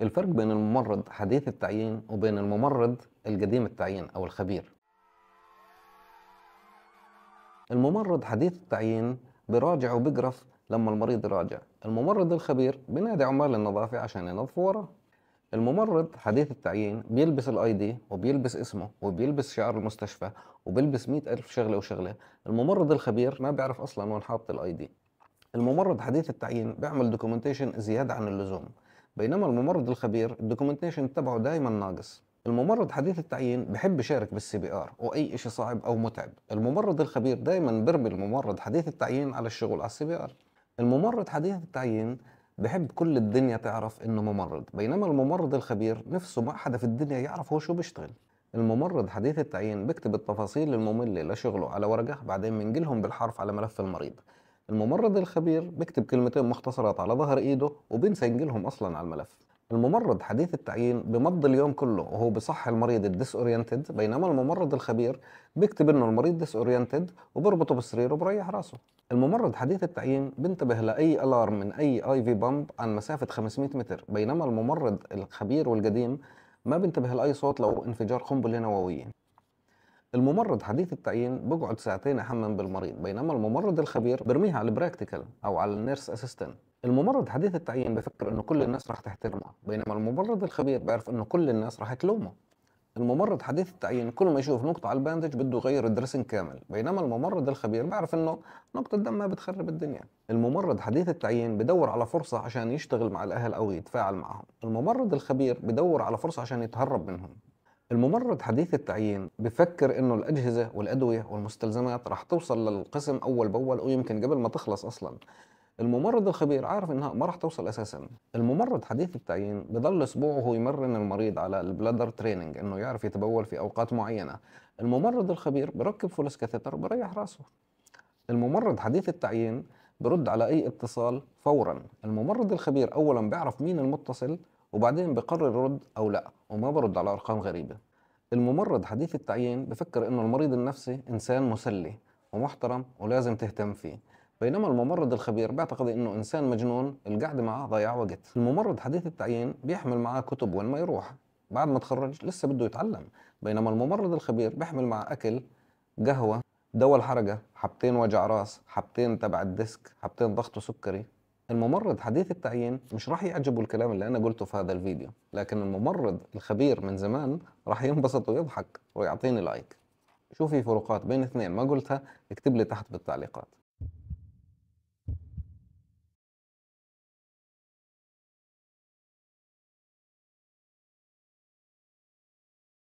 الفرق بين الممرض حديث التعيين وبين الممرض القديم التعيين أو الخبير الممرض حديث التعيين براجع وبقرف لما المريض يراجع الممرض الخبير بينادي عمال النظافة عشان ينظفوا وراه الممرض حديث التعيين بيلبس الاي دي وبيلبس اسمه وبيلبس شعار المستشفى وبيلبس مئة ألف شغلة وشغلة الممرض الخبير ما بيعرف أصلا وين حاطط الاي دي الممرض حديث التعيين بيعمل دوكومنتيشن زيادة عن اللزوم بينما الممرض الخبير الدوكيومنتيشن تبعه دايما ناقص الممرض حديث التعيين بحب يشارك بالسي بي ار واي شيء صعب او متعب الممرض الخبير دايما برمي الممرض حديث التعيين على الشغل على السي بي ار الممرض حديث التعيين بحب كل الدنيا تعرف انه ممرض بينما الممرض الخبير نفسه ما حدا في الدنيا يعرف هو شو بيشتغل الممرض حديث التعيين بيكتب التفاصيل المملة لشغله على ورقة بعدين بنقلهم بالحرف على ملف المريض الممرض الخبير بيكتب كلمتين مختصرات على ظهر ايده وبنسجلهم ينقلهم اصلا على الملف الممرض حديث التعيين بمضي اليوم كله وهو بصح المريض الديس اورينتد بينما الممرض الخبير بيكتب انه المريض ديس اورينتد وبربطه بالسرير وبريح راسه الممرض حديث التعيين بينتبه لاي الارم من اي اي في بامب عن مسافه 500 متر بينما الممرض الخبير والقديم ما بينتبه لاي صوت لو انفجار قنبله نوويه الممرض حديث التعيين بقعد ساعتين يحمم بالمريض بينما الممرض الخبير برميها على البراكتيكال أو على النيرس أسيستنت الممرض حديث التعيين بفكر انه كل الناس راح تحترمه بينما الممرض الخبير بيعرف انه كل الناس راح تلومه الممرض حديث التعيين كل ما يشوف نقطة على الباندج بده يغير الدرسين كامل بينما الممرض الخبير بيعرف انه نقطة دم ما بتخرب الدنيا الممرض حديث التعيين بدور على فرصة عشان يشتغل مع الأهل أو يتفاعل معهم الممرض الخبير بدور على فرصة عشان يتهرب منهم الممرض حديث التعيين بفكر انه الاجهزه والادويه والمستلزمات رح توصل للقسم اول باول ويمكن قبل ما تخلص اصلا الممرض الخبير عارف انها ما راح توصل اساسا الممرض حديث التعيين بضل اسبوع وهو يمرن المريض على البلادر تريننج انه يعرف يتبول في اوقات معينه الممرض الخبير بركب فلوس كاثيتر بريح راسه الممرض حديث التعيين برد على اي اتصال فورا الممرض الخبير اولا بيعرف مين المتصل وبعدين بقرر يرد أو لا وما برد على أرقام غريبة الممرض حديث التعيين بفكر إنه المريض النفسي إنسان مسلي ومحترم ولازم تهتم فيه بينما الممرض الخبير بيعتقد انه انسان مجنون القعده معاه ضيع وقت الممرض حديث التعيين بيحمل معاه كتب وين ما يروح بعد ما تخرج لسه بده يتعلم بينما الممرض الخبير بيحمل معاه اكل قهوه دواء الحرقه حبتين وجع راس حبتين تبع الديسك حبتين ضغط وسكري الممرض حديث التعيين مش راح يعجبه الكلام اللي انا قلته في هذا الفيديو لكن الممرض الخبير من زمان راح ينبسط ويضحك ويعطيني لايك شو في فروقات بين اثنين ما قلتها اكتب لي تحت بالتعليقات